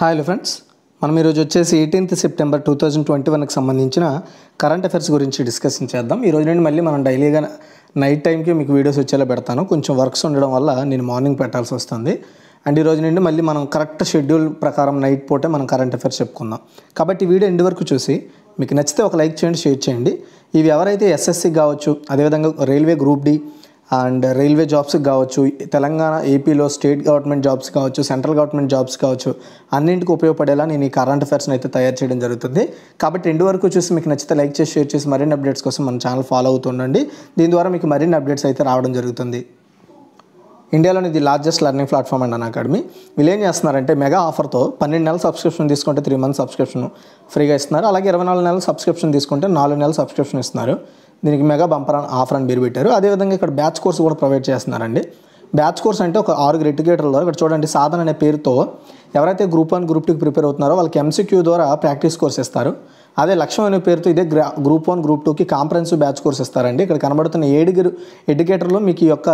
hi hello friends మనం ఈరోజు వచ్చేసి eighteenth September two thousand twenty వన్కి సంబంధించిన కరెంట్ అఫైర్స్ గురించి డిస్కషన్ చేద్దాం ఈ రోజు నుండి మళ్ళీ మనం డైలీగా నైట్ టైంకి మీకు వీడియోస్ వచ్చేలా పెడతాను కొంచెం వర్క్స్ ఉండడం వల్ల నేను మార్నింగ్ పెట్టాల్సి వస్తుంది అండ్ ఈరోజు నుండి మళ్ళీ మనం కరెక్ట్ షెడ్యూల్ ప్రకారం నైట్ పూటే మనం కరెంట్ అఫైర్స్ చెప్పుకుందాం కాబట్టి వీడియో ఎండ్ వరకు చూసి మీకు నచ్చితే ఒక లైక్ చేయండి షేర్ చేయండి ఇవి ఎవరైతే ఎస్ఎస్సి కావచ్చు అదేవిధంగా railway group D and railway jobs కావచ్చు తెలంగాణ ఏపీలో స్టేట్ గవర్నమెంట్ జాబ్స్ కావచ్చు సెంట్రల్ గవర్నమెంట్ జాబ్స్ కావచ్చు అన్నింటికి ఉపయోగపడేలా నేను ఈ కరెంట్ అఫైర్స్ని అయితే తయారు చేయడం జరుగుతుంది కాబట్టి రెండు వరకు చూసి మీకు నచ్చితే లైక్ చేసి షేర్ చేసి మరిన్ని అప్డేట్స్ కోసం మన ఛానల్ ఫాలో అవుతుండండి దీని ద్వారా మీకు మరిన్ని అప్డేట్స్ అయితే రావడం జరుగుతుంది ఇండియాలోని ఇది largest learning platform and Unacademy వీళ్ళు ఏం చేస్తున్నారంటే మెగా ఆఫర్తో పన్నెండు నెలల సబ్స్క్రిప్షన్ తీసుకుంటే త్రీ మంత్స్ సబ్స్క్రిప్షన్ ఫ్రీగా ఇస్తున్నారు అలాగే ఇరవై నాలుగు నెలల సబ్స్క్రిప్షన్ తీసుకుంటే నాలుగు నెలల సబ్స్క్రిప్షన్ ఇస్తున్నారు దీనికి మెగా బంపర్ ఆఫర్ అని పేరు పెట్టారు అదేవిధంగా ఇక్కడ బ్యాచ్ కోర్స్ కూడా ప్రొవైడ్ చేస్తున్నారండి బ్యాచ్ కోర్స్ అంటే ఒక ఆరుగురు ఎడ్యుకేటర్ల ద్వారా ఇక్కడ చూడండి సాధన అనే పేరుతో ఎవరైతే గ్రూప్ వన్ గ్రూప్ టూకి ప్రిపేర్ అవుతున్నారో వాళ్ళకి ఎంసీక్యూ ద్వారా ప్రాక్టీస్ కోర్స్ ఇస్తారు అదే లక్ష్యం అనే పేరుతో ఇదే గ్రూప్ వన్ గ్రూప్ టూకి కాంప్రహెన్సివ్ బ్యాచ్ కోర్స్ ఇస్తారండి ఇక్కడ కనబడుతున్న ఏడుగురు ఎడ్యుకేటర్లు మీకు ఈ యొక్క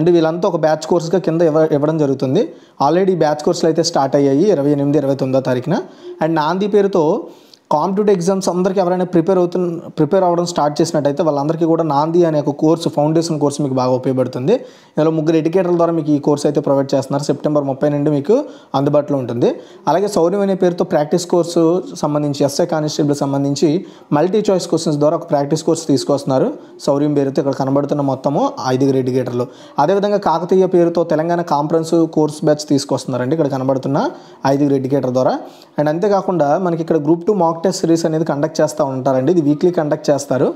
అంటే వీళ్ళంతా ఒక బ్యాచ్ కోర్స్గా కింద ఇవ్వ ఇవ్వడం జరుగుతుంది ఆల్రెడీ బ్యాచ్ కోర్సులు అయితే స్టార్ట్ అయ్యాయి ఇరవై ఎనిమిది ఇరవై తొమ్మిదో తారీఖున అండ్ నాంది పేరుతో కాంపిటేటివ్ ఎగ్జామ్స్ అందరికీ ఎవరైనా ప్రిపేర్ అవుతున్న ప్రిపేర్ అవ్వడం స్టార్ట్ చేసినట్టయితే వాళ్ళందరికీ కూడా నాంది అనే ఒక కోర్సు ఫౌండేషన్ కోర్సు మీకు బాగా ఉపయోగపడుతుంది ఇందులో ముగ్గురు ఎడ్యుకేటర్ల ద్వారా మీకు ఈ కోర్సు అయితే ప్రొవైడ్ చేస్తున్నారు సెప్టెంబర్ ముప్పై నుండి మీకు అందుబాటులో ఉంటుంది అలాగే సౌర్యం అనే పేరుతో ప్రాక్టీస్ కోర్సు సంబంధించి ఎస్ఐ కానిస్టేబుల్ సంబంధించి మల్టీ చాయిస్ క్వశ్చన్స్ ద్వారా ఒక ప్రాక్టీస్ కోర్సు తీసుకొస్తున్నారు సౌర్యం పేరుతో ఇక్కడ కనబడుతున్న మొత్తము ఐదుగురు ఎడ్యుకేటర్లు అదేవిధంగా కాకతీయ పేరుతో తెలంగాణ కాన్ఫరెన్స్ కోర్స్ బ్యాచ్ తీసుకొస్తున్నారండి ఇక్కడ కనబడుతున్న ఐదుగురు ఎడ్యుకేటర్ ద్వారా అండ్ అంతేకాకుండా మనకి ఇక్కడ group two mock test series అనేది కండక్ట్ చేస్తూ ఉంటారండి ఇది వీక్లీ కండక్ట్ చేస్తారు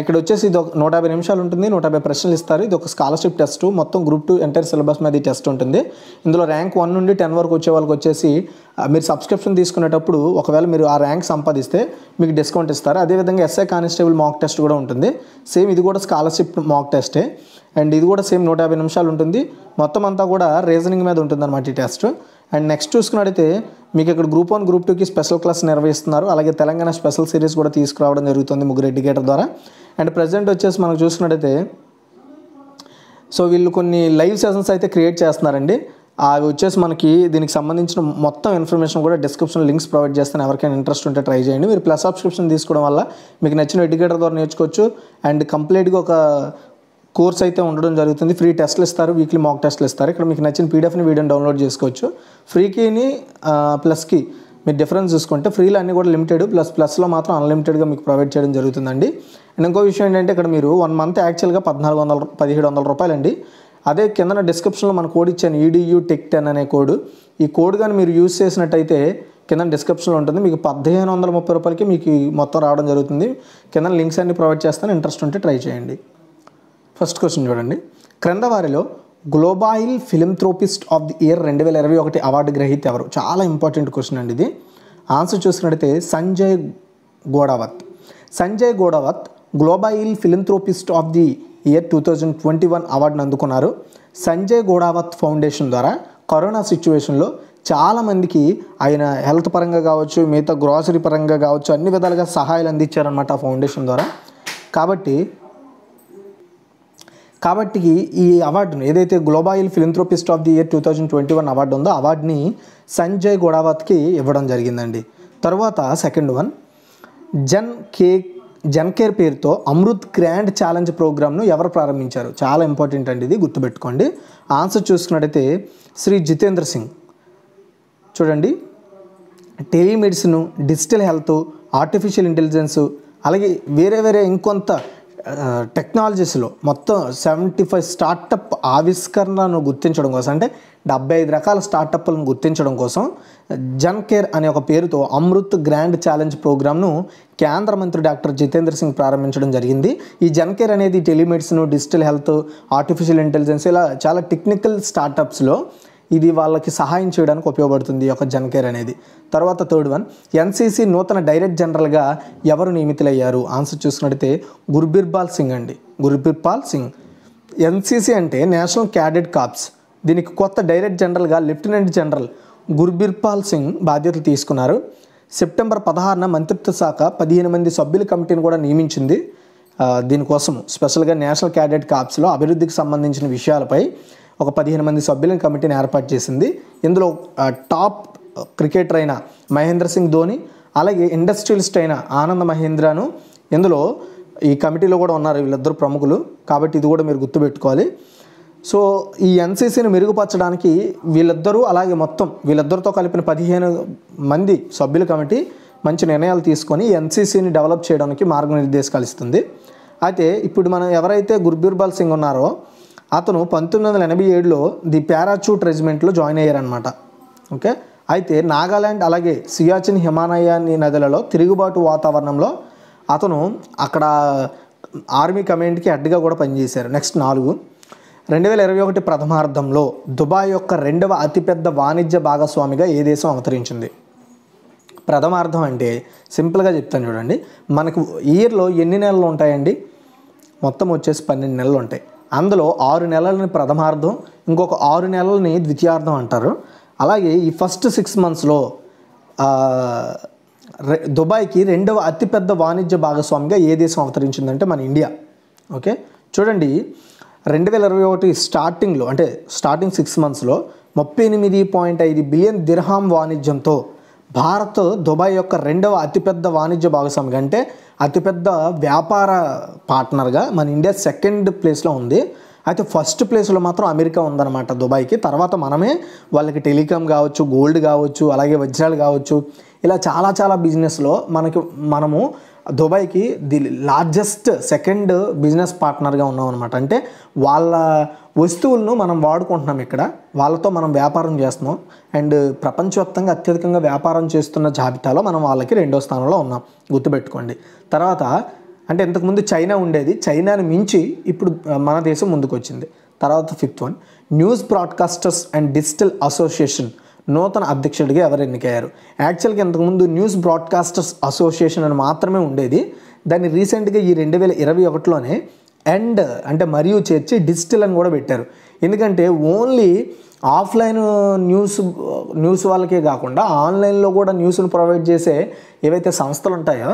ఇక్కడ వచ్చేసి ఇది ఒక నూట యాభై నిమిషాలు ఉంటుంది నూట యాభై ప్రశ్నలు ఇస్తారు ఇది ఒక స్కాలర్షిప్ టెస్ట్ మొత్తం గ్రూప్ టూ ఎంటైర్ సిలబస్ మీద ఈ టెస్ట్ ఉంటుంది ఇందులో ర్యాంక్ వన్ నుండి టెన్ వరకు వచ్చే వాళ్ళకి వచ్చేసి మీరు సబ్స్క్రిప్షన్ తీసుకునేటప్పుడు ఒకవేళ మీరు ఆ ర్యాంక్ సంపాదిస్తే మీకు డిస్కౌంట్ ఇస్తారు అదేవిధంగా ఎస్ఐ కానిస్టేబుల్ మాక్ టెస్ట్ కూడా ఉంటుంది సేమ్ ఇది కూడా స్కాలర్షిప్ మాక్ టెస్టే అండ్ ఇది కూడా సేమ్ నూట యాభై నిమిషాలు ఉంటుంది మొత్తం అంతా కూడా రీజనింగ్ మీద ఉంటుంది అనమాట ఈ టెస్ట్ అండ్ నెక్స్ట్ చూసుకున్నట్టయితే మీకు ఇక్కడ గ్రూప్ వన్ గ్రూప్ టూకి స్పెషల్ క్లాస్ నిర్వహిస్తున్నారు అలాగే తెలంగాణ స్పెషల్ సిరీస్ కూడా తీసుకురావడం జరుగుతుంది ముగ్గురు ఎడ్యుకేటర్ ద్వారా అండ్ ప్రజెంట్ వచ్చేసి మనం చూసుకున్నట్టయితే సో వీళ్ళు కొన్ని లైవ్ సెషన్స్ అయితే క్రియేట్ చేస్తున్నారండి అవి వచ్చేసి మనకి దీనికి సంబంధించిన మొత్తం ఇన్ఫర్మేషన్ కూడా డిస్క్రిప్షన్ లింక్స్ ప్రొవైడ్ చేస్తాను ఎవరికైనా ఇంట్రెస్ట్ ఉంటే ట్రై చేయండి మీరు ప్లస్ సబ్స్క్రిప్షన్ తీసుకోవడం వల్ల మీకు నచ్చిన ఎడ్యుకేటర్ ద్వారా నేర్చుకోవచ్చు అండ్ కంప్లీట్గా ఒక కోర్స్ అయితే ఉండడం జరుగుతుంది ఫ్రీ టెస్ట్లు ఇస్తారు వీక్లీ మాక్ టెస్ట్లు ఇస్తారు ఇక్కడ మీకు నచ్చిన పీడిఎఫ్ని వీడియోని డౌన్లోడ్ చేసుకోవచ్చు ఫ్రీకిని ప్లస్కి మీరు డిఫరెన్స్ చూసుకుంటే ఫ్రీలో అన్నీ కూడా లిమిటెడ్ ప్లస్ ప్లస్లో మాత్రం అన్లిమిటెడ్గా మీకు ప్రొవైడ్ చేయడం జరుగుతుందండి అండ్ ఇంకో విషయం ఏంటంటే ఇక్కడ మీరు వన్ మంత్ యాక్చువల్గా పద్నాలుగు వందల పదిహేడు వందల రూపాయలండి అదే కింద డిస్క్రిప్షన్లో మన కోడ్ ఇచ్చాను ఈడియూ టెక్ టెన్ అనే కోడ్ ఈ కోడ్ కానీ మీరు యూజ్ చేసినట్టయితే కింద డిస్క్రిప్షన్లో ఉంటుంది మీకు పదిహేను వందల ముప్పై రూపాయలకి మీకు మొత్తం రావడం జరుగుతుంది కింద లింక్స్ అన్ని ప్రొవైడ్ చేస్తాను ఇంట్రెస్ట్ ఉంటే ట్రై చేయండి ఫస్ట్ క్వశ్చన్ చూడండి క్రింద వారిలో global philanthropist of the year రెండు వేల ఇరవై ఒకటి అవార్డు గ్రహీత ఎవరు చాలా ఇంపార్టెంట్ క్వశ్చన్ అండి ఇది ఆన్సర్ చూసినట్టయితే Sanjay Ghodawat Sanjay Ghodawat global philanthropist of the year two thousand twenty one అవార్డును అందుకున్నారు సంజయ్ గోడావత్ ఫౌండేషన్ ద్వారా కరోనా సిచ్యువేషన్లో చాలామందికి ఆయన హెల్త్ పరంగా కావచ్చు మిగతా గ్రాసరీ పరంగా కావచ్చు అన్ని విధాలుగా సహాయాలు అందించారనమాట ఆ ఫౌండేషన్ ద్వారా కాబట్టి కాబట్టి ఈ అవార్డును ఏదైతే global philanthropist of the year two thousand twenty one award ఉందో అవార్డుని సంజయ్ గొడావత్కి ఇవ్వడం జరిగిందండి తర్వాత సెకండ్ వన్ జన్ కే జన్ కేర్ పేరుతో అమృత్ గ్రాండ్ ఛాలెంజ్ ప్రోగ్రామ్ను ఎవరు ప్రారంభించారు చాలా ఇంపార్టెంట్ అండి ఇది గుర్తుపెట్టుకోండి ఆన్సర్ చూసుకున్నట్టయితే శ్రీ జితేంద్ర సింగ్ చూడండి telemedicine digital health artificial intelligence అలాగే వేరే వేరే ఇంకొంత టెక్నాలజీస్లో మొత్తం సెవెంటీ ఫైవ్ స్టార్టప్ ఆవిష్కరణను గుర్తించడం కోసం అంటే డెబ్బై ఐదు రకాల స్టార్టప్లను గుర్తించడం కోసం జన్ కేర్ అనే ఒక పేరుతో అమృత్ గ్రాండ్ ఛాలెంజ్ ప్రోగ్రామ్ను కేంద్ర మంత్రి డాక్టర్ జితేంద్ర సింగ్ ప్రారంభించడం జరిగింది ఈ జన్ కేర్ అనేది telemedicine digital health artificial intelligence ఇలా చాలా టెక్నికల్ స్టార్టప్స్లో ఇది వాళ్ళకి సహాయం చేయడానికి ఉపయోగపడుతుంది ఈ యొక్క జన్ కేర్ అనేది తర్వాత థర్డ్ వన్ ఎన్సీసీ నూతన డైరెక్ట్ జనరల్గా ఎవరు నియమితులయ్యారు ఆన్సర్ చూసినట్టయితే గుర్బీర్పాల్ సింగ్ అండి గుర్బీర్పాల్ సింగ్ ఎన్సీసీ అంటే నేషనల్ క్యాడెట్ కాప్స్ దీనికి కొత్త డైరెక్ట్ జనరల్గా లెఫ్టినెంట్ జనరల్ గుర్బీర్పాల్ సింగ్ బాధ్యతలు తీసుకున్నారు సెప్టెంబర్ పదహారున మంత్రిత్వ శాఖ పదిహేను మంది సభ్యుల కమిటీని కూడా నియమించింది దీనికోసం స్పెషల్గా నేషనల్ క్యాడెట్ కాప్స్లో అభివృద్ధికి సంబంధించిన విషయాలపై ఒక పదిహేను మంది సభ్యులను కమిటీని ఏర్పాటు చేసింది ఇందులో టాప్ క్రికెటర్ అయిన మహేంద్ర సింగ్ ధోని అలాగే ఇండస్ట్రియలిస్ట్ అయిన ఆనంద్ మహేంద్రను ఇందులో ఈ కమిటీలో కూడా ఉన్నారు వీళ్ళిద్దరు ప్రముఖులు కాబట్టి ఇది కూడా మీరు గుర్తుపెట్టుకోవాలి సో ఈ ఎన్సీసీని మెరుగుపరచడానికి వీళ్ళిద్దరూ అలాగే మొత్తం వీళ్ళిద్దరితో కలిపిన పదిహేను మంది సభ్యుల కమిటీ మంచి నిర్ణయాలు తీసుకొని ఎన్సీసీని డెవలప్ చేయడానికి మార్గనిర్దేశకాలు ఇస్తుంది అయితే ఇప్పుడు మనం ఎవరైతే గుర్బీర్బాల్ సింగ్ ఉన్నారో అతను పంతొమ్మిది వందల ఎనభై ఏడులో ది పారాచూట్ రెజిమెంట్లో జాయిన్ అయ్యారనమాట ఓకే అయితే నాగాల్యాండ్ అలాగే సియాచిన్ హిమానయాని నదులలో తిరుగుబాటు వాతావరణంలో అతను అక్కడ ఆర్మీ కమాండ్కి అడ్డుగా కూడా పనిచేశారు నెక్స్ట్ నాలుగు రెండు వేల ఇరవై ఒకటి ప్రథమార్థంలో దుబాయ్ యొక్క రెండవ అతిపెద్ద వాణిజ్య భాగస్వామిగా ఏ దేశం అవతరించింది ప్రథమార్థం అంటే సింపుల్గా చెప్తాను చూడండి మనకు ఇయర్లో ఎన్ని నెలలు ఉంటాయండి మొత్తం వచ్చేసి పన్నెండు నెలలు ఉంటాయి అందులో ఆరు నెలలని ప్రథమార్థం ఇంకొక ఆరు నెలలని ద్వితీయార్థం అంటారు అలాగే ఈ ఫస్ట్ సిక్స్ మంత్స్లో దుబాయ్కి రెండవ అతిపెద్ద వాణిజ్య భాగస్వామిగా ఏ దేశం అవతరించిందంటే మన ఇండియా ఓకే చూడండి రెండు వేల ఇరవై ఒకటి స్టార్టింగ్లో అంటే స్టార్టింగ్ సిక్స్ మంత్స్లో ముప్పై ఎనిమిది పాయింట్ ఐదు బిలియన్ దిర్హాం వాణిజ్యంతో భారత్ దుబాయ్ యొక్క రెండవ అతిపెద్ద వాణిజ్య భాగస్వామిగా అంటే అతిపెద్ద వ్యాపార పార్ట్నర్గా మన ఇండియా సెకండ్ ప్లేస్లో ఉంది అయితే ఫస్ట్ ప్లేస్లో మాత్రం అమెరికా ఉందన్నమాట దుబాయ్కి తర్వాత మనమే వాళ్ళకి టెలికాం కావచ్చు గోల్డ్ కావచ్చు అలాగే వజ్రాలు కావచ్చు ఇలా చాలా చాలా బిజినెస్లో మనకి మనము దుబాయ్కి ది లార్జెస్ట్ సెకండ్ బిజినెస్ పార్ట్నర్గా ఉన్నాం అనమాట అంటే వాళ్ళ వస్తువులను మనం వాడుకుంటున్నాం ఇక్కడ వాళ్ళతో మనం వ్యాపారం చేస్తున్నాం అండ్ ప్రపంచవ్యాప్తంగా అత్యధికంగా వ్యాపారం చేస్తున్న జాబితాలో మనం వాళ్ళకి రెండో స్థానంలో ఉన్నాం గుర్తుపెట్టుకోండి తర్వాత అంటే ఇంతకుముందు చైనా ఉండేది చైనాను మించి ఇప్పుడు మన దేశం ముందుకు వచ్చింది తర్వాత fifth one news broadcasters and digital association నూతన అధ్యక్షుడిగా ఎవరు ఎన్నికయ్యారు యాక్చువల్గా ఇంతకుముందు న్యూస్ బ్రాడ్కాస్టర్స్ అసోసియేషన్ అని మాత్రమే ఉండేది దాన్ని రీసెంట్గా ఈ రెండు వేల ఇరవై ఒకటిలోనే అండ్ అంటే మరియు చేర్చి డిజిటల్ అని కూడా పెట్టారు ఎందుకంటే ఓన్లీ ఆఫ్లైన్ న్యూస్ న్యూస్ వాళ్ళకే కాకుండా ఆన్లైన్లో కూడా న్యూస్ను ప్రొవైడ్ చేసే ఏవైతే సంస్థలు ఉంటాయో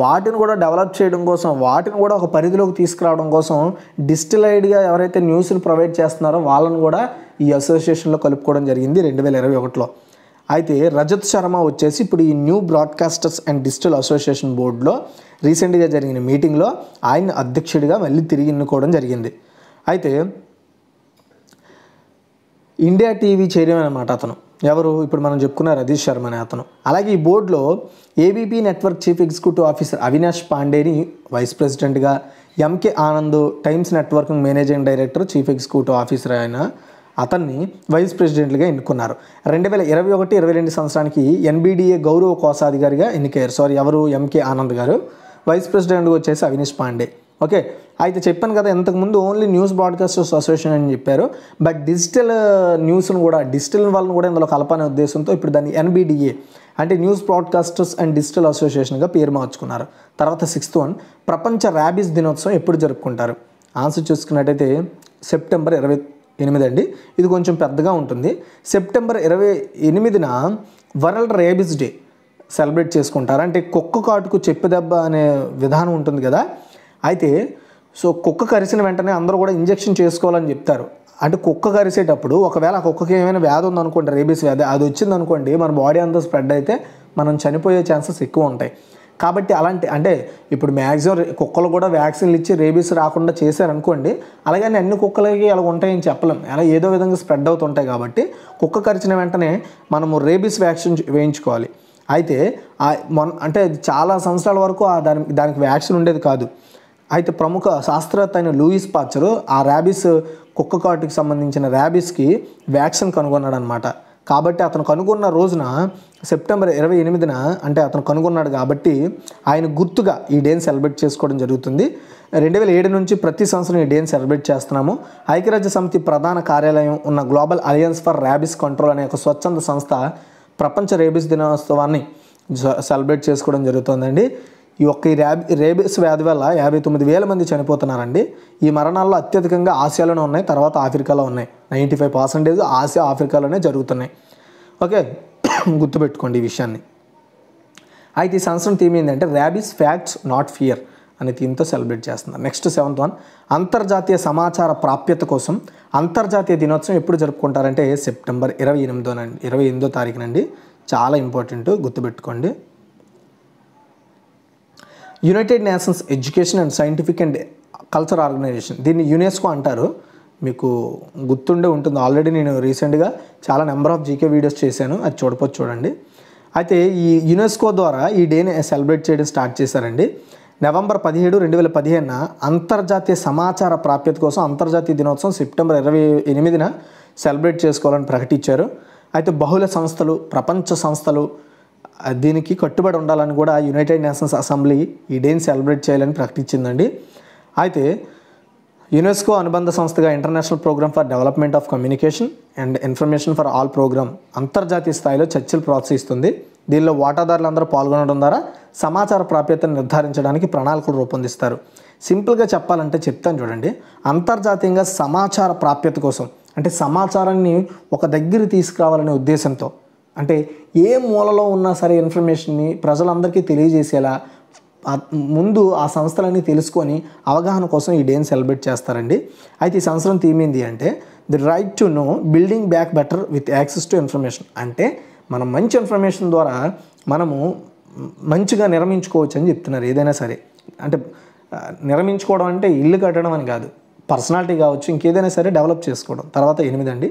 వాటిని కూడా డెవలప్ చేయడం కోసం వాటిని కూడా ఒక పరిధిలోకి తీసుకురావడం కోసం డిజిటలైడ్గా ఎవరైతే న్యూస్ను ప్రొవైడ్ చేస్తున్నారో వాళ్ళని కూడా ఈ అసోసియేషన్లో కలుపుకోవడం జరిగింది రెండు వేల ఇరవై ఒకటిలో అయితే రజత్ శర్మ వచ్చేసి ఇప్పుడు ఈ new broadcasters and digital association బోర్డులో రీసెంట్గా జరిగిన మీటింగ్లో ఆయన అధ్యక్షుడిగా మళ్ళీ తిరిగి ఎన్నుకోవడం జరిగింది అయితే ఇండియా టీవీ చైర్మన్ అనమాట అతను ఎవరు ఇప్పుడు మనం చెప్పుకున్న రదీష్ శర్మ అనే అతను అలాగే ఈ బోర్డులో ABP network chief executive officer Avinash పాండేని వైస్ ప్రెసిడెంట్గా MK Anand Times networking managing director chief executive officer ఆయన అతన్ని వైస్ ప్రెసిడెంట్గా ఎన్నుకున్నారు రెండు వేల ఇరవై ఒకటి ఇరవై రెండు సంవత్సరానికి ఎన్బీడీఏ గౌరవ కోశాధికారిగా ఎన్నికయ్యారు సారీ ఎవరు ఎంకే ఆనంద్ గారు వైస్ ప్రెసిడెంట్ వచ్చేసి అవినీష్ పాండే ఓకే అయితే చెప్పాను కదా ఇంతకుముందు ఓన్లీ న్యూస్ బ్రాడ్కాస్టర్స్ అసోసియేషన్ అని చెప్పారు బట్ డిజిటల్ న్యూస్ను కూడా డిజిటల్ వాళ్ళని కూడా ఇందులో కలపనే ఉద్దేశంతో ఇప్పుడు దాన్ని ఎన్బీడీఏ అంటే న్యూస్ బ్రాడ్కాస్టర్స్ అండ్ డిజిటల్ అసోసియేషన్గా పేరు మార్చుకున్నారు తర్వాత సిక్స్త్ వన్ ప్రపంచ ర్యాబీస్ దినోత్సవం ఎప్పుడు జరుపుకుంటారు ఆన్సర్ చూసుకున్నట్టయితే సెప్టెంబర్ ఇరవై ఎనిమిది అండి ఇది కొంచెం పెద్దగా ఉంటుంది సెప్టెంబర్ ఇరవై ఎనిమిదిన వరల్డ్ రేబిస్ డే సెలబ్రేట్ చేసుకుంటారు అంటే కుక్క కాటుకు చెప్పు దెబ్బ అనే విధానం ఉంటుంది కదా అయితే సో కుక్క కరిసిన వెంటనే అందరూ కూడా ఇంజెక్షన్ చేసుకోవాలని చెప్తారు అంటే కుక్క కరిసేటప్పుడు ఒకవేళ ఆ కుక్కకి ఏమైనా వ్యాధి ఉందనుకోండి రేబీస్ వ్యాధి అది వచ్చిందనుకోండి మన బాడీ అంతా స్ప్రెడ్ అయితే మనం చనిపోయే ఛాన్సెస్ ఎక్కువ ఉంటాయి కాబట్టి అలాంటి అంటే ఇప్పుడు మ్యాక్సిమం కుక్కలు కూడా వ్యాక్సిన్లు ఇచ్చి రేబీస్ రాకుండా చేశారనుకోండి అలాగని అన్ని కుక్కలకి అలా ఉంటాయని చెప్పలేం అలా ఏదో విధంగా స్ప్రెడ్ అవుతుంటాయి కాబట్టి కుక్క కరిచిన వెంటనే మనము రేబీస్ వ్యాక్సిన్ వేయించుకోవాలి అయితే మొన్ అంటే చాలా సంవత్సరాల వరకు దాని దానికి వ్యాక్సిన్ ఉండేది కాదు అయితే ప్రముఖ శాస్త్రవేత్త అయిన లూయిస్ పాచరు ఆ ర్యాబీస్ కుక్క కాటుకి సంబంధించిన ర్యాబీస్కి వ్యాక్సిన్ కనుగొన్నాడనమాట కాబట్టి అతను కనుగొన్న రోజున సెప్టెంబర్ ఇరవై ఎనిమిదిన అంటే అతను కనుగొన్నాడు కాబట్టి ఆయన గుర్తుగా ఈ డేని సెలబ్రేట్ చేసుకోవడం జరుగుతుంది రెండు వేల ఏడు నుంచి ప్రతి సంవత్సరం ఈ డేని సెలబ్రేట్ చేస్తున్నాము ఐక్యరాజ్య సమితి ప్రధాన కార్యాలయం ఉన్న global alliance for rabies control అనే ఒక స్వచ్ఛంద సంస్థ ప్రపంచ రేబిస్ దినోత్సవాన్ని సెలబ్రేట్ చేసుకోవడం జరుగుతుందండి ఈ యొక్క రేబిస్ వ్యాధి వల్ల యాభై తొమ్మిది వేల మంది చనిపోతున్నారండి ఈ మరణాల్లో అత్యధికంగా ఆసియాలోనే ఉన్నాయి తర్వాత ఆఫ్రికాలో ఉన్నాయి నైంటీ ఫైవ్ పర్సెంటేజ్ ఆసియా ఆఫ్రికాలోనే జరుగుతున్నాయి ఓకే గుర్తుపెట్టుకోండి ఈ విషయాన్ని అయితే ఈ సంవత్సరం థీమ్ ఏంటంటే ర్యాబిస్ ఫ్యాక్ట్స్ నాట్ ఫియర్ అనే థీమ్తో సెలబ్రేట్ చేస్తున్నారు నెక్స్ట్ సెవెంత్ వన్ అంతర్జాతీయ సమాచార ప్రాప్యత కోసం అంతర్జాతీయ దినోత్సవం ఎప్పుడు జరుపుకుంటారంటే సెప్టెంబర్ ఇరవై ఎనిమిదోనండి ఇరవై ఎనిమిదో తారీఖునండి చాలా ఇంపార్టెంట్ గుర్తుపెట్టుకోండి United Nations education and scientific and culture organisation దీన్ని యునెస్కో అంటారు మీకు గుర్తుండే ఉంటుంది ఆల్రెడీ నేను రీసెంట్గా చాలా నెంబర్ ఆఫ్ జీకే వీడియోస్ చేశాను అది చూడపోతే చూడండి అయితే ఈ యునెస్కో ద్వారా ఈ డేని సెలబ్రేట్ చేయడం స్టార్ట్ చేశారండి నవంబర్ పదిహేడు రెండు వేల పదిహేను అంతర్జాతీయ సమాచార ప్రాప్యత కోసం అంతర్జాతీయ దినోత్సవం సెప్టెంబర్ ఇరవై ఎనిమిదిన సెలబ్రేట్ చేసుకోవాలని ప్రకటించారు అయితే బహుళ సంస్థలు ప్రపంచ సంస్థలు దీనికి కట్టుబడి ఉండాలని కూడా యునైటెడ్ నేషన్స్ అసెంబ్లీ ఈ డేని సెలబ్రేట్ చేయాలని ప్రకటించిందండి అయితే యునెస్కో అనుబంధ సంస్థగా international programme for development of communication and information for all programme అంతర్జాతీయ స్థాయిలో చర్చలు ప్రోత్సహిస్తుంది దీనిలో వాటాదారులందరూ పాల్గొనడం ద్వారా సమాచార ప్రాప్యతను నిర్ధారించడానికి ప్రణాళికలు రూపొందిస్తారు సింపుల్గా చెప్పాలంటే చెప్తాను చూడండి అంతర్జాతీయంగా సమాచార ప్రాప్యత కోసం అంటే సమాచారాన్ని ఒక దగ్గర తీసుకురావాలనే ఉద్దేశంతో అంటే ఏ మూలలో ఉన్నా సరే ఇన్ఫర్మేషన్ని ప్రజలందరికీ తెలియజేసేలా ముందు ఆ సంస్థలన్నీ తెలుసుకొని అవగాహన కోసం ఈ డేని సెలబ్రేట్ చేస్తారండి అయితే ఈ సంవత్సరం తీమింది అంటే the right to know building back better with access to information అంటే మనం మంచి ఇన్ఫర్మేషన్ ద్వారా మనము మంచిగా నిర్మించుకోవచ్చు అని చెప్తున్నారు ఏదైనా సరే అంటే నిర్మించుకోవడం అంటే ఇల్లు కట్టడం అని కాదు పర్సనాలిటీ కావచ్చు ఇంకేదైనా సరే డెవలప్ చేసుకోవడం తర్వాత ఎనిమిదండి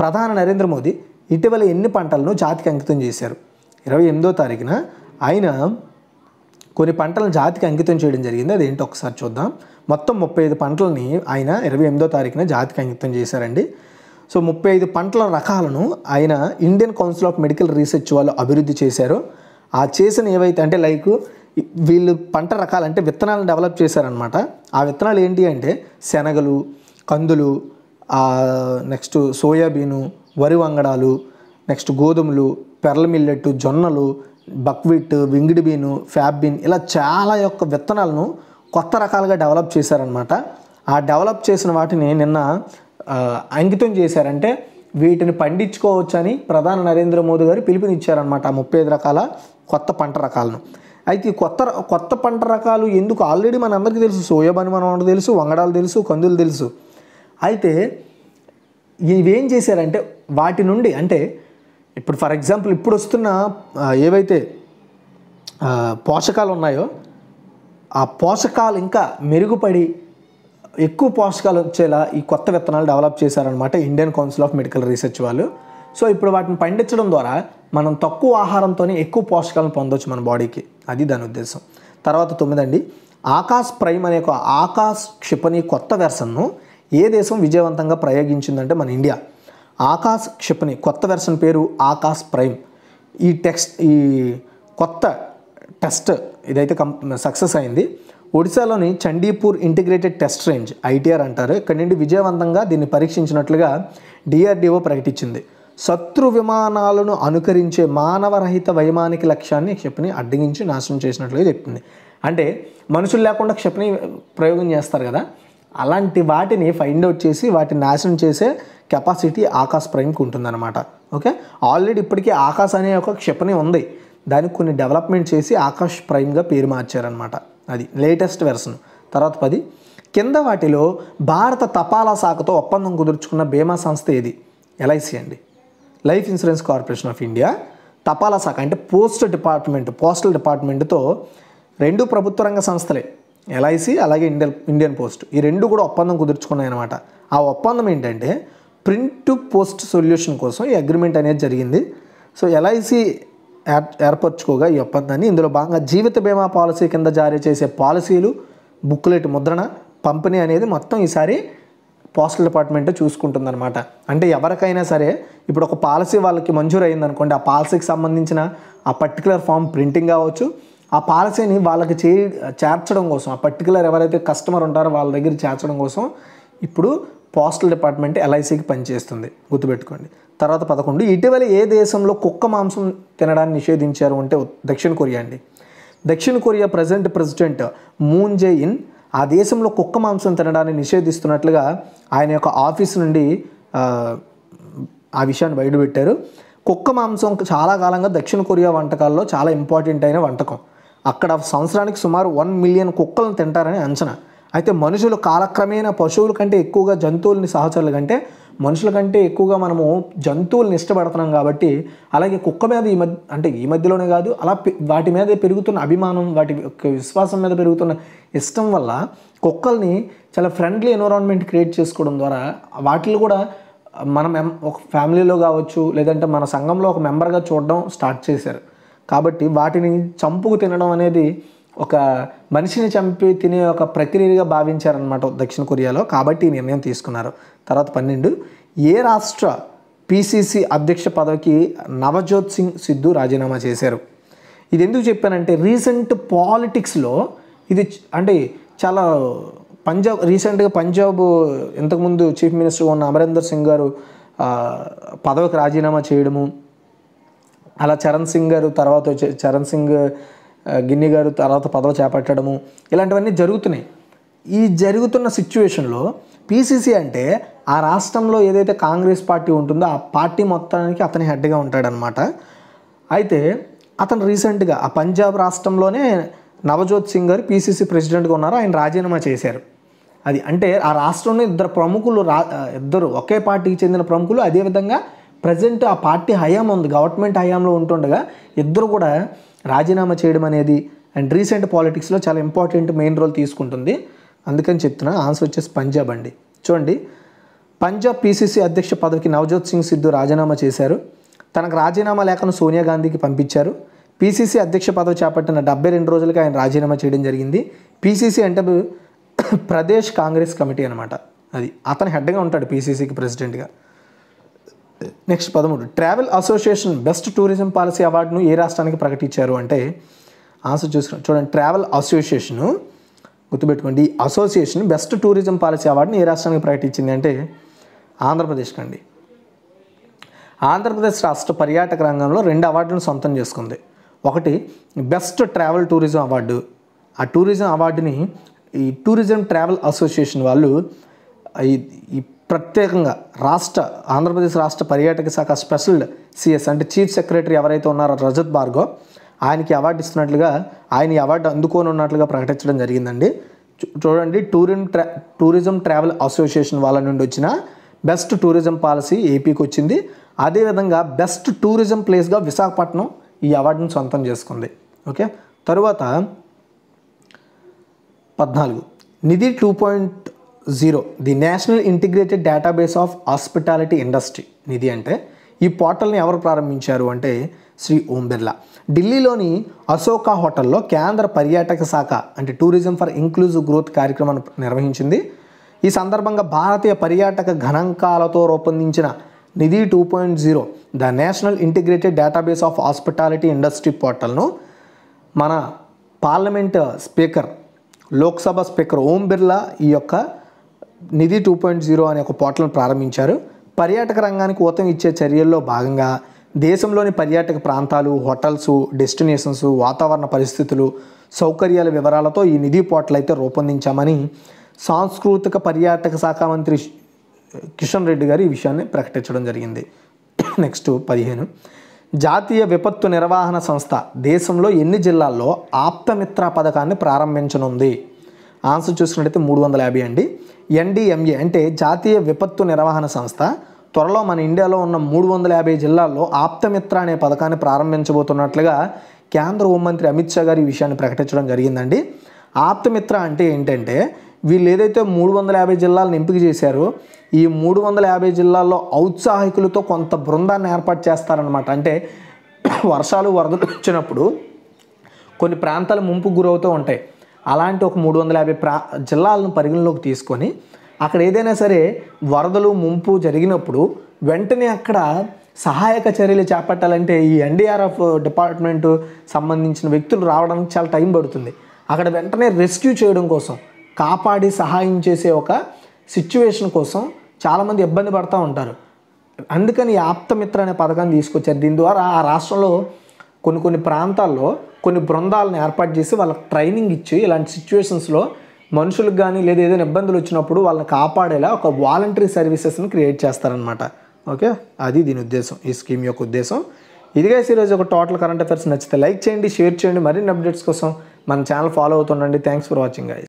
ప్రధాని నరేంద్ర మోదీ ఇటీవల ఎన్ని పంటలను జాతికి అంకితం చేశారు ఇరవై ఎనిమిదో తారీఖున ఆయన కొన్ని పంటలను జాతికి అంకితం చేయడం జరిగింది అదేంటో ఒకసారి చూద్దాం మొత్తం ముప్పై ఐదు పంటలని ఆయన ఇరవై ఎనిమిదో తారీఖున జాతికి అంకితం చేశారండి సో ముప్పై ఐదు పంటల రకాలను ఆయన Indian council of medical research వాళ్ళు అభివృద్ధి చేశారు ఆ చేసిన ఏవైతే అంటే లైక్ వీళ్ళు పంట రకాలు అంటే విత్తనాలను డెవలప్ చేశారనమాట ఆ విత్తనాలు ఏంటి అంటే శనగలు కందులు నెక్స్ట్ సోయాబీను వరి వంగడాలు నెక్స్ట్ గోధుమలు పెర్ల మిల్లెట్ జొన్నలు buckwheat winged bean faba bean ఇలా చాలా యొక్క విత్తనాలను కొత్త రకాలుగా డెవలప్ చేశారనమాట ఆ డెవలప్ చేసిన వాటిని నిన్న అంకితం చేశారంటే వీటిని పండించుకోవచ్చని ప్రధాని నరేంద్ర మోదీ గారు పిలుపునిచ్చారనమాట ఆ ముప్పై ఐదు రకాల కొత్త పంట రకాలను అయితే కొత్త కొత్త పంట రకాలు ఎందుకు ఆల్రెడీ మనందరికీ తెలుసు సోయాబని మనం తెలుసు వంగడాలు తెలుసు కందులు తెలుసు అయితే ఇవేం చేశారంటే వాటి నుండి అంటే ఇప్పుడు ఫర్ ఎగ్జాంపుల్ ఇప్పుడు వస్తున్న ఏవైతే పోషకాలు ఉన్నాయో ఆ పోషకాలు ఇంకా మెరుగుపడి ఎక్కువ పోషకాలు వచ్చేలా ఈ కొత్త విత్తనాలు డెవలప్ చేశారనమాట Indian council of medical research వాళ్ళు సో ఇప్పుడు వాటిని పండించడం ద్వారా మనం తక్కువ ఆహారంతోనే ఎక్కువ పోషకాలను పొందవచ్చు మన బాడీకి అది దాని ఉద్దేశం తర్వాత తొమ్మిదండి ఆకాశ్ ప్రైమ్ అనే ఒక ఆకాశ్ క్షిపణి కొత్త వెర్సన్ను ఏ దేశం విజయవంతంగా ప్రయోగించిందంటే మన ఇండియా ఆకాశ్ క్షిపణి కొత్త వెర్షన్ పేరు ఆకాశ్ ప్రైమ్ ఈ టెక్స్ట్ ఈ కొత్త టెస్ట్ ఇదైతే కం సక్సెస్ అయింది ఒడిశాలోని Chandipur integrated test range ITR అంటారు ఇక్కడ నుండి విజయవంతంగా దీన్ని పరీక్షించినట్లుగా డిఆర్డిఓ ప్రకటించింది శత్రు విమానాలను అనుకరించే మానవరహిత వైమానిక లక్ష్యాన్ని క్షిపణి అడ్డగించి నాశనం చేసినట్లుగా చెప్తుంది అంటే మనుషులు లేకుండా క్షిపణి ప్రయోగం చేస్తారు కదా అలాంటి వాటిని ఫైండ్ అవుట్ చేసి వాటిని నాశనం చేసే కెపాసిటీ ఆకాశ ప్రైమ్కి ఉంటుందన్నమాట ఓకే ఆల్రెడీ ఇప్పటికీ ఆకాశ్ అనే ఒక క్షిపణి ఉంది దానికి కొన్ని డెవలప్మెంట్ చేసి ఆకాష్ ప్రైమ్గా పేరు మార్చారనమాట అది లేటెస్ట్ వెర్షన్ తర్వాత పది కింద వాటిలో భారత తపాలా శాఖతో ఒప్పందం కుదుర్చుకున్న బీమా సంస్థ ఏది ఎల్ఐసి అండి life insurance corporation of India తపాలా శాఖ అంటే పోస్ట్ డిపార్ట్మెంట్ పోస్టల్ డిపార్ట్మెంట్తో రెండు ప్రభుత్వ రంగ సంస్థలే ఎల్ఐసి అలాగే ఇండియన్ ఇండియన్ పోస్ట్ ఈ రెండు కూడా ఒప్పందం కుదుర్చుకున్నాయన్నమాట ఆ ఒప్పందం ఏంటంటే ప్రింట్ టు పోస్ట్ సొల్యూషన్ కోసం ఈ అగ్రిమెంట్ అనేది జరిగింది సో ఎల్ఐసి ఏర్పరచుకోగా ఈ ఒప్పందాన్ని ఇందులో భాగంగా జీవిత బీమా పాలసీ కింద జారీ చేసే పాలసీలు బుక్లెట్ ముద్రణ పంపిణీ అనేది మొత్తం ఈసారి పోస్టల్ డిపార్ట్మెంట్ చూసుకుంటుందన్నమాట అంటే ఎవరికైనా సరే ఇప్పుడు ఒక పాలసీ వాళ్ళకి మంజూరు అయిందనుకోండి ఆ పాలసీకి సంబంధించిన ఆ పర్టికులర్ ఫామ్ ప్రింటింగ్ కావచ్చు ఆ పాలసీని వాళ్ళకి చే చేర్చడం కోసం ఆ పర్టికులర్ ఎవరైతే కస్టమర్ ఉంటారో వాళ్ళ దగ్గర చేర్చడం కోసం ఇప్పుడు పోస్టల్ డిపార్ట్మెంట్ ఎల్ఐసికి పనిచేస్తుంది గుర్తుపెట్టుకోండి తర్వాత పదకొండు ఇటీవల ఏ దేశంలో కుక్క మాంసం తినడాన్ని నిషేధించారు అంటే దక్షిణ కొరియా అండి దక్షిణ Korea present president Moon Jae in ఆ దేశంలో కుక్క మాంసం తినడాన్ని నిషేధిస్తున్నట్లుగా ఆయన యొక్క ఆఫీస్ నుండి ఆ విషయాన్ని బయటపెట్టారు కుక్క మాంసం చాలా కాలంగా దక్షిణ కొరియా వంటకాల్లో చాలా ఇంపార్టెంట్ అయిన వంటకం అక్కడ సంవత్సరానికి సుమారు వన్ మిలియన్ కుక్కలను తింటారని అంచనా అయితే మనుషులు కాలక్రమేణా పశువుల కంటే ఎక్కువగా జంతువులని సహచరుల కంటే మనుషుల కంటే ఎక్కువగా మనము జంతువులను ఇష్టపడుతున్నాం కాబట్టి అలాగే కుక్క మీద ఈ మధ్య అంటే ఈ మధ్యలోనే కాదు అలా వాటి మీద పెరుగుతున్న అభిమానం వాటి విశ్వాసం మీద పెరుగుతున్న ఇష్టం వల్ల కుక్కల్ని చాలా ఫ్రెండ్లీ ఎన్విరాన్మెంట్ క్రియేట్ చేసుకోవడం ద్వారా వాటిని కూడా మనం ఒక ఫ్యామిలీలో కావచ్చు లేదంటే మన సంఘంలో ఒక మెంబర్గా చూడడం స్టార్ట్ చేశారు కాబట్టి వాటిని చంపుకు తినడం అనేది ఒక మనిషిని చంపి తినే ఒక ప్రక్రియగా భావించారనమాట దక్షిణ కొరియాలో కాబట్టి ఈ నిర్ణయం తీసుకున్నారు తర్వాత పన్నెండు ఏ రాష్ట్ర పీసీసీ అధ్యక్ష పదవికి నవజోత్ సింగ్ సిద్ధు రాజీనామా చేశారు ఇది ఎందుకు చెప్పానంటే రీసెంట్ పాలిటిక్స్లో ఇది అంటే చాలా పంజాబ్ రీసెంట్గా పంజాబ్ ఇంతకుముందు చీఫ్ మినిస్టర్ ఉన్న అమరేందర్ సింగ్ గారు పదవికి రాజీనామా చేయడము అలా చరణ్ సింగ్ గారు తర్వాత వచ్చే చరణ్ సింగ్ గిన్ని గారు తర్వాత పదవి చేపట్టడము ఇలాంటివన్నీ జరుగుతున్నాయి ఈ జరుగుతున్న సిచ్యువేషన్లో పీసీసీ అంటే ఆ రాష్ట్రంలో ఏదైతే కాంగ్రెస్ పార్టీ ఉంటుందో ఆ పార్టీ మొత్తానికి అతని హెడ్గా ఉంటాడనమాట అయితే అతను రీసెంట్గా ఆ పంజాబ్ రాష్ట్రంలోనే నవజోత్ సింగ్ గారు పీసీసీ ప్రెసిడెంట్గా ఉన్నారు ఆయన రాజీనామా చేశారు అది అంటే ఆ రాష్ట్రంలో ఇద్దరు ప్రముఖులు రా ఇద్దరు ఒకే పార్టీకి చెందిన ప్రముఖులు అదేవిధంగా ప్రజెంట్ ఆ పార్టీ హయాం ఉంది గవర్నమెంట్ హయాంలో ఉంటుండగా ఇద్దరు కూడా రాజీనామా చేయడం అనేది అండ్ రీసెంట్ పాలిటిక్స్లో చాలా ఇంపార్టెంట్ మెయిన్ రోల్ తీసుకుంటుంది అందుకని చెప్తున్నా ఆన్సర్ వచ్చేసి పంజాబ్ అండి చూడండి పంజాబ్ పీసీసీ అధ్యక్ష పదవికి నవజోత్ సింగ్ సిద్ధు రాజీనామా చేశారు తనకు రాజీనామా లేఖను సోనియా గాంధీకి పంపించారు పీసీసీ అధ్యక్ష పదవి చేపట్టిన డెబ్బై రెండు రోజులకి ఆయన రాజీనామా చేయడం జరిగింది పీసీసీ అంటే ప్రదేశ్ కాంగ్రెస్ కమిటీ అనమాట అది అతను హెడ్గా ఉంటాడు పీసీసీకి ప్రెసిడెంట్గా నెక్స్ట్ పదమూడు travel association best tourism policy అవార్డును ఏ రాష్ట్రానికి ప్రకటించారు అంటే ఆన్సర్ చూసుకున్నాం చూడండి ట్రావెల్ అసోసియేషను గుర్తుపెట్టుకోండి ఈ అసోసియేషన్ బెస్ట్ టూరిజం పాలసీ అవార్డుని ఏ రాష్ట్రానికి ప్రకటించింది అంటే ఆంధ్రప్రదేశ్కి అండి ఆంధ్రప్రదేశ్ రాష్ట్ర పర్యాటక రంగంలో రెండు అవార్డులను సొంతం చేసుకుంది ఒకటి బెస్ట్ ట్రావెల్ టూరిజం అవార్డు ఆ టూరిజం అవార్డుని ఈ టూరిజం ట్రావెల్ అసోసియేషన్ వాళ్ళు ఈ ప్రత్యేకంగా రాష్ట్ర ఆంధ్రప్రదేశ్ రాష్ట్ర పర్యాటక శాఖ స్పెషల్ సిఎస్ అంటే చీఫ్ సెక్రటరీ ఎవరైతే ఉన్నారో రజత్ భార్గవ్ ఆయనకి అవార్డు ఇస్తున్నట్లుగా ఆయన ఈ అవార్డు అందుకోనున్నట్లుగా ప్రకటించడం జరిగిందండి చూడండి టూరిం ట్రా టూరిజం ట్రావెల్ అసోసియేషన్ వాళ్ళ నుండి వచ్చిన బెస్ట్ టూరిజం పాలసీ ఏపీకి వచ్చింది అదేవిధంగా బెస్ట్ టూరిజం ప్లేస్గా విశాఖపట్నం ఈ అవార్డును సొంతం చేసుకుంది ఓకే తరువాత పద్నాలుగు Nidhi two point zero the national integrated database of hospitality industry Nidhi అంటే ఈ పోర్టల్ని ఎవరు ప్రారంభించారు అంటే శ్రీ ఓం బిర్లా ఢిల్లీలోని అశోక హోటల్లో కేంద్ర పర్యాటక శాఖ అంటే టూరిజం ఫర్ ఇంక్లూజివ్ గ్రోత్ కార్యక్రమాన్ని నిర్వహించింది ఈ సందర్భంగా భారతీయ పర్యాటక గణాంకాలతో రూపొందించిన Nidhi two point zero the national integrated database of hospitality industry పోర్టల్ను మన parliament speaker Lok Sabha speaker Om Birla ఈ యొక్క నిధి టూ పాయింట్ జీరో అనే ఒక పోర్టల్ను ప్రారంభించారు పర్యాటక రంగానికి ఊతం ఇచ్చే చర్యల్లో భాగంగా దేశంలోని పర్యాటక ప్రాంతాలు హోటల్స్ డెస్టినేషన్స్ వాతావరణ పరిస్థితులు సౌకర్యాల వివరాలతో ఈ నిధి పోర్టల్ అయితే రూపొందించామని సాంస్కృతిక పర్యాటక శాఖ మంత్రి కిషన్ రెడ్డి గారు ఈ విషయాన్ని ప్రకటించడం జరిగింది నెక్స్ట్ పదిహేను జాతీయ విపత్తు నిర్వహణ సంస్థ దేశంలో ఎన్ని జిల్లాల్లో ఆప్తమిత్ర పథకాన్ని ప్రారంభించనుంది ఆన్సర్ చూసుకున్నట్టయితే మూడు వందల యాభై అండి ఎన్డీఎంఏ అంటే జాతీయ విపత్తు నిర్వహణ సంస్థ త్వరలో మన ఇండియాలో ఉన్న మూడు వందల యాభై జిల్లాల్లో ఆప్తమిత్ర అనే పథకాన్ని ప్రారంభించబోతున్నట్లుగా కేంద్ర హోంమంత్రి అమిత్ షా గారు ఈ విషయాన్ని ప్రకటించడం జరిగిందండి ఆప్తమిత్ర అంటే ఏంటంటే వీళ్ళు ఏదైతే మూడు వందల యాభై జిల్లాలను ఎంపిక చేశారో ఈ మూడు వందల యాభై జిల్లాల్లో ఔత్సాహికులతో కొంత బృందాన్ని ఏర్పాటు చేస్తారనమాట అంటే వర్షాలు వరదలు వచ్చినప్పుడు కొన్ని ప్రాంతాలు ముంపు గురవుతూ ఉంటాయి అలాంటి ఒక మూడు వందల యాభై ప్రా జిల్లాలను పరిగణలోకి తీసుకొని అక్కడ ఏదైనా సరే వరదలు ముంపు జరిగినప్పుడు వెంటనే అక్కడ సహాయక చర్యలు చేపట్టాలంటే ఈ ఎన్డీఆర్ఎఫ్ డిపార్ట్మెంట్ సంబంధించిన వ్యక్తులు రావడానికి చాలా టైం పడుతుంది అక్కడ వెంటనే రెస్క్యూ చేయడం కోసం కాపాడి సహాయం చేసే ఒక సిచ్యువేషన్ కోసం చాలామంది ఇబ్బంది పడుతూ ఉంటారు అందుకని ఆప్తమిత్ర అనే పథకాన్ని తీసుకొచ్చారు దీని ద్వారా ఆ రాష్ట్రంలో కొన్ని కొన్ని ప్రాంతాల్లో కొన్ని బృందాలను ఏర్పాటు చేసి వాళ్ళకి ట్రైనింగ్ ఇచ్చి ఇలాంటి సిచ్యువేషన్స్లో మనుషులకు కానీ లేదా ఏదైనా ఇబ్బందులు వచ్చినప్పుడు వాళ్ళని కాపాడేలా ఒక వాలంటరీ సర్వీసెస్ని క్రియేట్ చేస్తారనమాట ఓకే అది దీని ఉద్దేశం ఈ స్కీమ్ యొక్క ఉద్దేశం ఇదిగా ఈరోజు ఒక టోటల్ కరెంట్ అఫేర్స్ నచ్చితే లైక్ చేయండి షేర్ చేయండి మరిన్ని అప్డేట్స్ కోసం మన ఛానల్ ఫాలో అవుతుండండి థ్యాంక్స్ ఫర్ వాచింగ్ గైస్